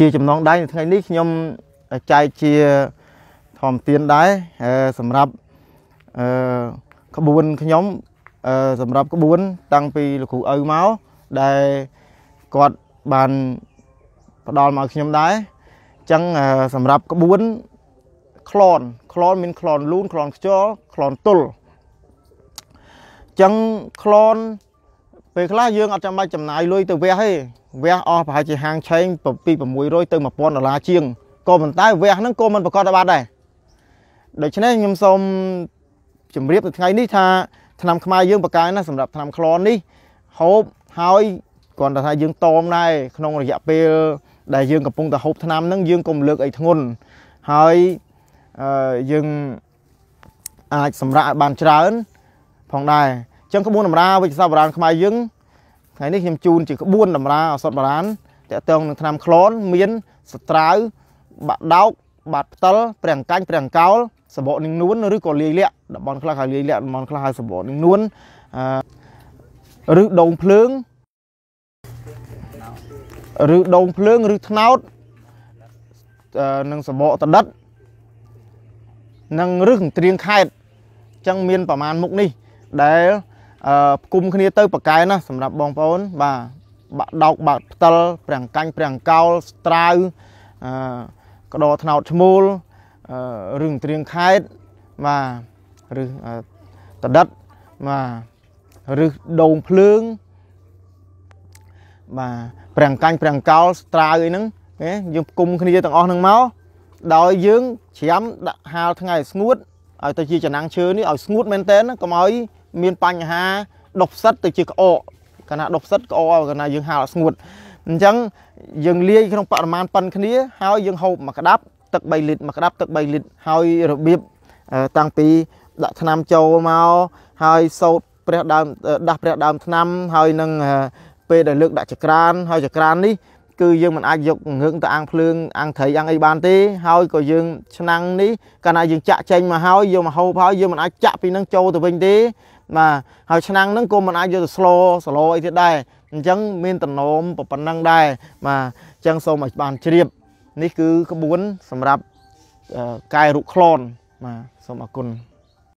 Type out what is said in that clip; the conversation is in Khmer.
ជាចំណងដៃនៅថ្ងៃនេះខ្ញុំចែកជាធម្មទានដែរសម្រាប់អឺក្បួនខ្ញុំ សម្រាប់ក្បួន តាំងពីលោកគ្រូឪមកដែលគាត់បានផ្ដល់មកខ្ញុំដែរអញ្ចឹងសម្រាប់ក្បួនក្លនក្លនមានក្លនលូនក្លនខ្យល់ក្លនទល់អញ្ចឹងក្លនពេលខ្លះយើងអត់ចាំបាច់ចំណាយលុយទៅវះទេវះអស់ប្រហែលជាហាងឆេងពី600ទៅ1000ដុល្លារជាងក៏ប៉ុន្តែវះហ្នឹងក៏មិនប្រកាសបានដែរដូច្នេះខ្ញុំសូមជម្រាបទៅថ្ងៃនេះថាឆ្នាំខ្មែរយើងបកកាយណាសម្រាប់ឆ្នាំក្លននេះហូបហើយគ្រាន់តែថាយើងតមដែរក្នុង រយៈពេល ដែលយើងកំពុងតែហូបឆ្នាំហ្នឹងយើងកុំលើកអីធ្ងន់ហើយអឺយើងអាចសម្រាប់បានច្រើនផងដែរអញ្ចឹងក្បួនតម្រាវិជ្ជាសាស្ត្របុរាណខ្មែរយើងថ្ងៃនេះខ្ញុំជូនជាក្បួន តម្រាឱសថបុរាណតាក់ទងនឹងថ្នាំក្លនមានស្ត្រាវបាក់ដោកបាត់ផ្ទិលព្រាំងកាញ់ព្រាំងកោលសបកនឹងនួនឬក៏លាយលាក់តំបន់ខ្លះហៅលាយលាក់តំបន់ខ្លះហៅសបកនឹងនួនឬដងភ្លើងឬដងភ្លើងឬថ្នោតនឹងសបកតដិតនឹងរឹសត្រៀងខេតអញ្ចឹងមានប្រមាណមុខនេះដែលអឺផ្គុំគ្នាទៅប្រកែណា សម្រាប់បងប្អូនបាទបាក់ដោកបាក់ផ្ទិលប្រាំងកាញ់ប្រាំងកោលស្ត្រាវអឺក្តរថ្នោតឈ្មោលអឺរឿងត្រៀងខេតបាទឬតដិតបាទឬដូងភ្លើងបាទប្រាំងកាញ់ប្រាំងកោលស្ត្រាវអីហ្នឹងណាយើងផ្គុំគ្នាទាំងអស់ហ្នឹងមកដោយយើងច្រាំដាក់ហាលថ្ងៃស្ងួតឲ្យទៅជាចំណាំងឈើនេះឲ្យស្ងួតមែនតើកុំឲ្យមានបញ្ហាដុះផ្សិតទៅជាក្អកកាលណាដុះផ្សិតក្អកកាលណាយើងហាលស្ងួតអញ្ចឹងយើងលាយក្នុងបរិមាណប៉ុនគ្នា ហើយយើងហូបមួយក្តាប់ទឹក3លីត្រមួយក្តាប់ទឹក3លីត្រហើយរបៀបតាំងពីដាក់ថ្នាំចូលមកហើយសោតព្រះដើមដាស់ព្រះដើមថ្នាំហើយនឹងពេលដែលលើកដាក់ចក្រានហើយចក្រាននេះគឺយើងមិនអាចយកងើងទៅអាំងភ្លើងអាំងត្រីអាំងអីបានទេ ហើយក៏យើងឆ្នាំងនេះកាលណាយើងចាក់ចេញមកហើយយកមកហូបហើយយើងមិនអាចចាក់ពីនឹងចូលទៅវិញទេបាទហើយឆ្នាំងហ្នឹងក៏មិនអាចយកទៅស្លស្លអីទៀតដែរអញ្ចឹងមានតំណមប៉ុណ្ណឹងដែរបាទអញ្ចឹងសូមឲ្យបានជ្រាប នេះគឺក្បួនសម្រាប់កាយរុកខ្លនបាទសូមអរគុណ